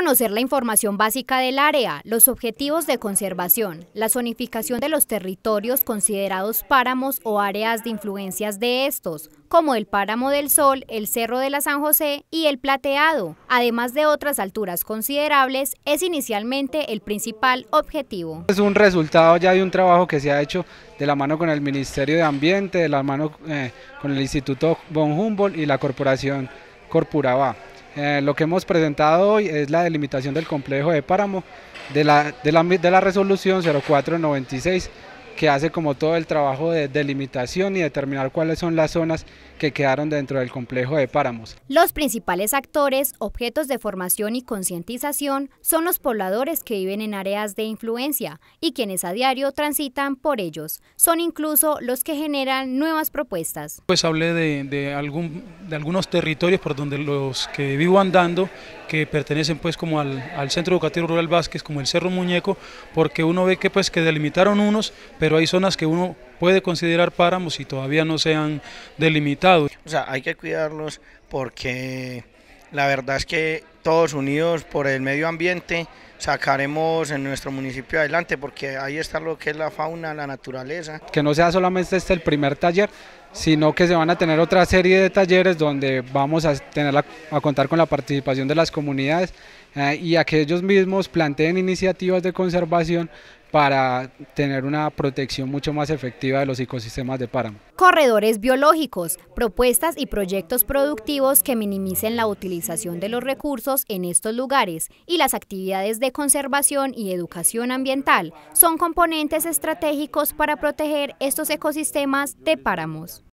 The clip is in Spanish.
conocer la información básica del área, los objetivos de conservación, la zonificación de los territorios considerados páramos o áreas de influencias de estos, como el Páramo del Sol, el Cerro de la San José y el Plateado, además de otras alturas considerables, es inicialmente el principal objetivo. Es un resultado ya de un trabajo que se ha hecho de la mano con el Ministerio de Ambiente, de la mano eh, con el Instituto Von Humboldt y la Corporación Corpuraba. Eh, lo que hemos presentado hoy es la delimitación del complejo de Páramo de la, de la, de la resolución 0496 que hace como todo el trabajo de delimitación y determinar cuáles son las zonas que quedaron dentro del complejo de páramos. Los principales actores, objetos de formación y concientización son los pobladores que viven en áreas de influencia y quienes a diario transitan por ellos. Son incluso los que generan nuevas propuestas. Pues hablé de, algún, de algunos territorios por donde los que vivo andando, que pertenecen pues como al, Centro Educativo Rural Vázquez, como el Cerro Muñeco, porque uno ve que pues que delimitaron unos, pero hay zonas que uno puede considerar páramos y todavía no se han delimitado. O sea, hay que cuidarlos porque la verdad es que todos unidos por el medio ambiente sacaremos en nuestro municipio adelante porque ahí está lo que es la fauna, la naturaleza. Que no sea solamente este el primer taller, sino que se van a tener otra serie de talleres donde vamos a, tener a contar con la participación de las comunidades eh, y a que ellos mismos planteen iniciativas de conservación para tener una protección mucho más efectiva de los ecosistemas de páramo. Corredores biológicos, propuestas y proyectos productivos que minimicen la utilización de los recursos en estos lugares y las actividades de conservación y educación ambiental son componentes estratégicos para proteger estos ecosistemas de páramos.